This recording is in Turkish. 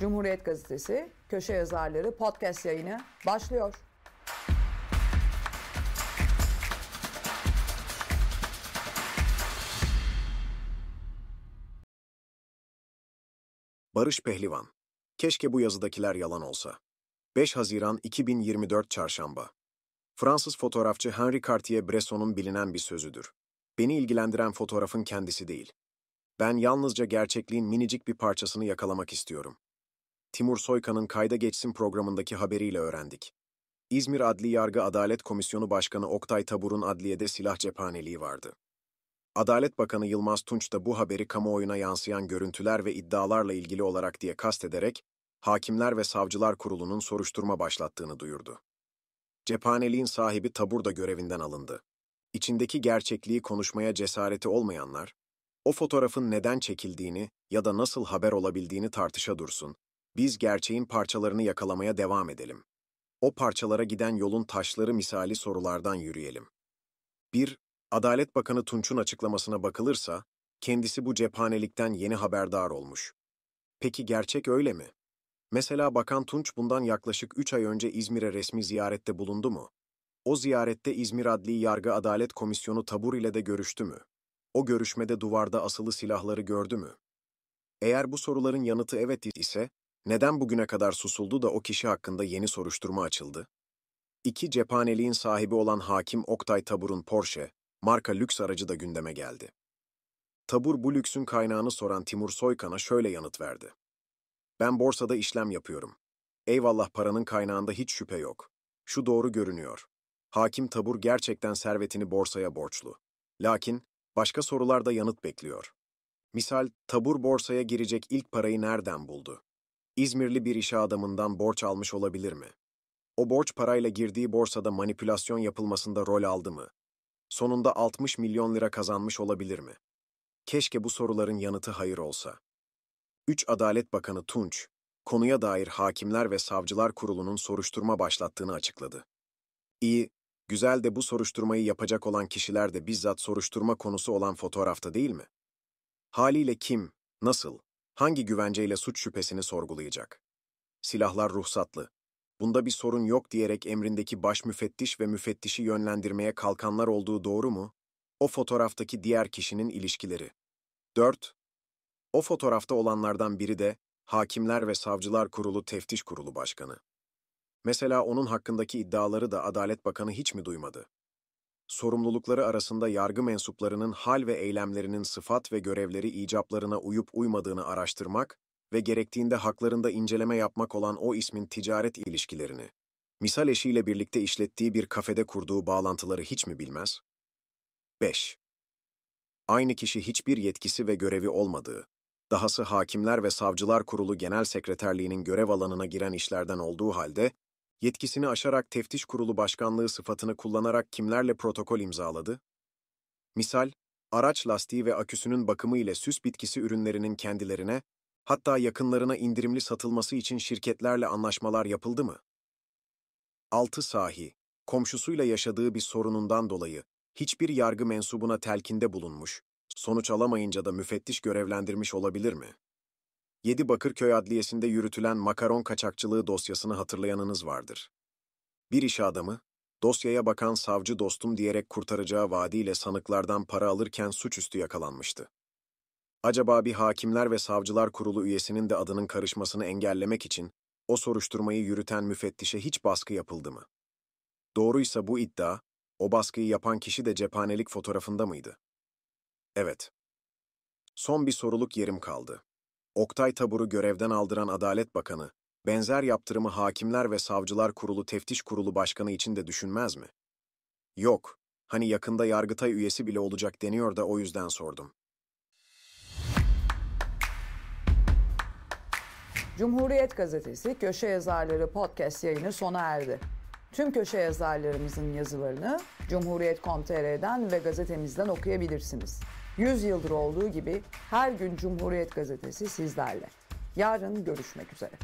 Cumhuriyet Gazetesi köşe yazarları podcast yayını başlıyor. Barış Pehlivan. Keşke bu yazıdakiler yalan olsa. 5 Haziran 2024 Çarşamba. Fransız fotoğrafçı Henri Cartier-Bresson'un bilinen bir sözüdür. Beni ilgilendiren fotoğrafın kendisi değil. Ben yalnızca gerçekliğin minicik bir parçasını yakalamak istiyorum. Timur Soykan'ın Kayda Geçsin programındaki haberiyle öğrendik. İzmir Adli Yargı Adalet Komisyonu Başkanı Oktay Tabur'un adliyede silah cephaneliği vardı. Adalet Bakanı Yılmaz Tunç da bu haberi kamuoyuna yansıyan görüntüler ve iddialarla ilgili olarak diye kastederek, Hakimler ve Savcılar Kurulu'nun soruşturma başlattığını duyurdu. Cephaneliğin sahibi Tabur da görevinden alındı. İçindeki gerçekliği konuşmaya cesareti olmayanlar, o fotoğrafın neden çekildiğini ya da nasıl haber olabildiğini tartışa dursun, biz gerçeğin parçalarını yakalamaya devam edelim. O parçalara giden yolun taşları misali sorulardan yürüyelim. 1. Adalet Bakanı Tunç'un açıklamasına bakılırsa, kendisi bu cephanelikten yeni haberdar olmuş. Peki gerçek öyle mi? Mesela Bakan Tunç bundan yaklaşık 3 ay önce İzmir'e resmi ziyarette bulundu mu? O ziyarette İzmir Adli Yargı Adalet Komisyonu Tabur ile de görüştü mü? O görüşmede duvarda asılı silahları gördü mü? Eğer bu soruların yanıtı evet ise, neden bugüne kadar susuldu da o kişi hakkında yeni soruşturma açıldı? İki cephaneliğin sahibi olan hakim Oktay Tabur'un Porsche, marka lüks aracı da gündeme geldi. Tabur bu lüksün kaynağını soran Timur Soykan'a şöyle yanıt verdi. Ben borsada işlem yapıyorum. Eyvallah paranın kaynağında hiç şüphe yok. Şu doğru görünüyor. Hakim Tabur gerçekten servetini borsaya borçlu. Lakin başka sorularda yanıt bekliyor. Misal Tabur borsaya girecek ilk parayı nereden buldu? İzmirli bir işe adamından borç almış olabilir mi? O borç parayla girdiği borsada manipülasyon yapılmasında rol aldı mı? Sonunda 60 milyon lira kazanmış olabilir mi? Keşke bu soruların yanıtı hayır olsa. 3 Adalet Bakanı Tunç, konuya dair Hakimler ve Savcılar Kurulu'nun soruşturma başlattığını açıkladı. İyi, güzel de bu soruşturmayı yapacak olan kişiler de bizzat soruşturma konusu olan fotoğrafta değil mi? Haliyle kim, nasıl, hangi güvenceyle suç şüphesini sorgulayacak? Silahlar ruhsatlı. Bunda bir sorun yok diyerek emrindeki baş müfettiş ve müfettişi yönlendirmeye kalkanlar olduğu doğru mu? O fotoğraftaki diğer kişinin ilişkileri. 4. O fotoğrafta olanlardan biri de Hakimler ve Savcılar Kurulu Teftiş Kurulu Başkanı. Mesela onun hakkındaki iddiaları da Adalet Bakanı hiç mi duymadı? sorumlulukları arasında yargı mensuplarının hal ve eylemlerinin sıfat ve görevleri icaplarına uyup uymadığını araştırmak ve gerektiğinde haklarında inceleme yapmak olan o ismin ticaret ilişkilerini, misal eşiyle birlikte işlettiği bir kafede kurduğu bağlantıları hiç mi bilmez? 5. Aynı kişi hiçbir yetkisi ve görevi olmadığı, dahası Hakimler ve Savcılar Kurulu Genel Sekreterliğinin görev alanına giren işlerden olduğu halde yetkisini aşarak teftiş kurulu başkanlığı sıfatını kullanarak kimlerle protokol imzaladı? Misal, araç lastiği ve aküsünün bakımı ile süs bitkisi ürünlerinin kendilerine, hatta yakınlarına indirimli satılması için şirketlerle anlaşmalar yapıldı mı? 6 sahi, komşusuyla yaşadığı bir sorunundan dolayı hiçbir yargı mensubuna telkinde bulunmuş, sonuç alamayınca da müfettiş görevlendirmiş olabilir mi? 7 Bakırköy Adliyesi'nde yürütülen makaron kaçakçılığı dosyasını hatırlayanınız vardır. Bir iş adamı, dosyaya bakan savcı dostum diyerek kurtaracağı vaadiyle sanıklardan para alırken suçüstü yakalanmıştı. Acaba bir Hakimler ve Savcılar Kurulu üyesinin de adının karışmasını engellemek için o soruşturmayı yürüten müfettişe hiç baskı yapıldı mı? Doğruysa bu iddia, o baskıyı yapan kişi de cephanelik fotoğrafında mıydı? Evet. Son bir soruluk yerim kaldı. Oktay Tabur'u görevden aldıran Adalet Bakanı, benzer yaptırımı Hakimler ve Savcılar Kurulu Teftiş Kurulu Başkanı için de düşünmez mi? Yok, hani yakında Yargıtay üyesi bile olacak deniyor da o yüzden sordum. Cumhuriyet Gazetesi Köşe Yazarları Podcast yayını sona erdi. Tüm köşe yazarlarımızın yazılarını Cumhuriyet.com.tr'den ve gazetemizden okuyabilirsiniz. 100 yıldır olduğu gibi her gün Cumhuriyet Gazetesi sizlerle. Yarın görüşmek üzere.